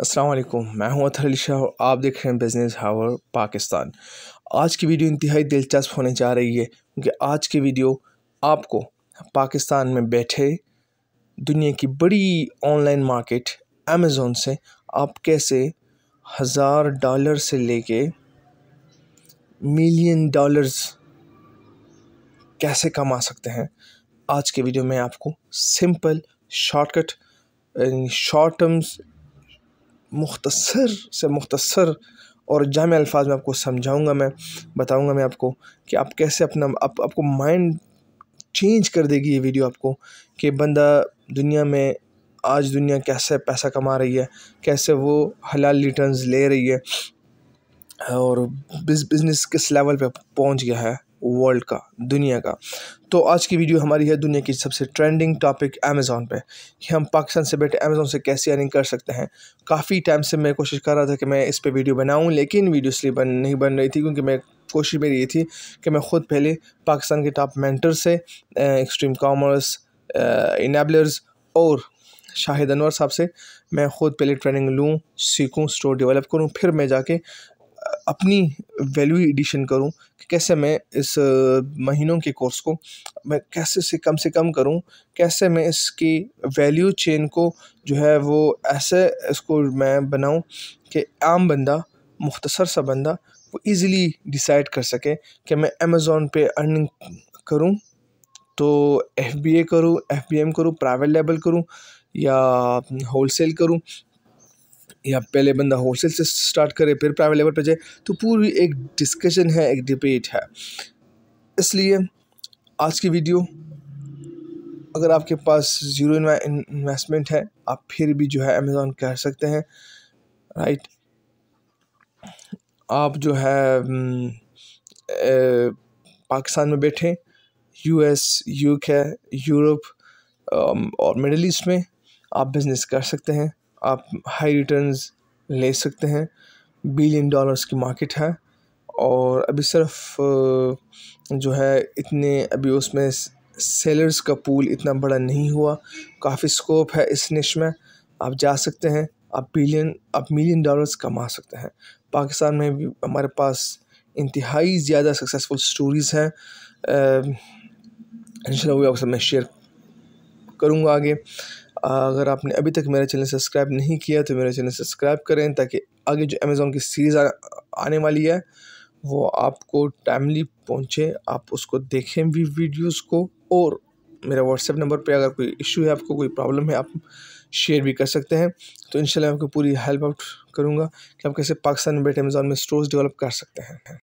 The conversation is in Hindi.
असलम मैं हूं अतर अली शाह और आप देख रहे हैं बिज़नेस हावर पाकिस्तान आज की वीडियो इंतहाई दिलचस्प होने जा रही है क्योंकि आज की वीडियो आपको पाकिस्तान में बैठे दुनिया की बड़ी ऑनलाइन मार्केट अमेज़ोन से आप कैसे हज़ार डॉलर से लेके मिलियन डॉलर्स कैसे कमा सकते हैं आज के वीडियो में आपको सिंपल शॉर्टकट शॉर्ट टर्म्स मुख्तसर से मुख्तसर और जाम अल्फाज में आपको समझाऊंगा मैं बताऊंगा मैं आपको कि आप कैसे अपना आप, आपको माइंड चेंज कर देगी ये वीडियो आपको कि बंदा दुनिया में आज दुनिया कैसे पैसा कमा रही है कैसे वो हलाल रिटर्न्स ले रही है और बिज़नेस किस लेवल पे पहुंच गया है वर्ल्ड का दुनिया का तो आज की वीडियो हमारी है दुनिया की सबसे ट्रेंडिंग टॉपिक अमेज़ोन पे कि हम पाकिस्तान से बैठे अमेज़ोन से कैसे अर्निंग कर सकते हैं काफ़ी टाइम से मैं कोशिश कर रहा था कि मैं इस पर वीडियो बनाऊं लेकिन वीडियो इसलिए बन नहीं बन रही थी क्योंकि मैं कोशिश मेरी ये थी कि मैं ख़ुद पहले पाकिस्तान के टॉप मैंटर से एक्सट्रीम कॉमर्स इनेबलर्स और शाहिद अनवर साहब से मैं ख़ुद पहले ट्रेनिंग लूँ सीखूँ स्टोर डेवलप करूँ फिर मैं जाके अपनी वैल्यू एडिशन करूं कि कैसे मैं इस महीनों के कोर्स को मैं कैसे से कम से कम करूं कैसे मैं इसकी वैल्यू चेन को जो है वो ऐसे इसको मैं बनाऊं कि आम बंदा मुख्तसर सा बंदा वो इजीली डिसाइड कर सके कि मैं अमेज़ोन पे अर्निंग करूं तो एफ बी ए करूँ एफ बी एम करूँ प्राइवेट लेबल करूँ या होल सेल करूँ या पहले बंदा होलसेल से स्टार्ट करे फिर प्राइवेट लेवल पर जाए तो पूरी एक डिस्कशन है एक डिबेट है इसलिए आज की वीडियो अगर आपके पास ज़ीरो इन्वेस्टमेंट है आप फिर भी जो है अमेज़ोन कर सकते हैं राइट आप जो है पाकिस्तान में बैठे यूएस यूके यूरोप और मिडल ईस्ट में आप बिज़नेस कर सकते हैं आप हाई रिटर्न्स ले सकते हैं बिलियन डॉलर्स की मार्केट है और अभी सिर्फ जो है इतने अभी उसमें सेलर्स का पूल इतना बड़ा नहीं हुआ काफ़ी स्कोप है इस निश में आप जा सकते हैं आप बिलियन आप मिलियन डॉलर्स कमा सकते हैं पाकिस्तान में भी हमारे पास इंतहाई ज़्यादा सक्सेसफुल स्टोरीज़ हैं इन वो मैं शेयर करूँगा आगे अगर आपने अभी तक मेरा चैनल सब्सक्राइब नहीं किया तो मेरा चैनल सब्सक्राइब करें ताकि आगे जो अमेज़ोन की सीरीज़ आने वाली है वो आपको टाइमली पहुँचे आप उसको देखें भी वीडियोस को और मेरा व्हाट्सएप नंबर पे अगर कोई इशू है आपको कोई प्रॉब्लम है आप शेयर भी कर सकते हैं तो इंशाल्लाह मैं आपको पूरी हेल्प आउट करूँगा कि आप कैसे पाकिस्तान में बैठे अमेज़ॉन में स्टोर्स डेवलप कर सकते हैं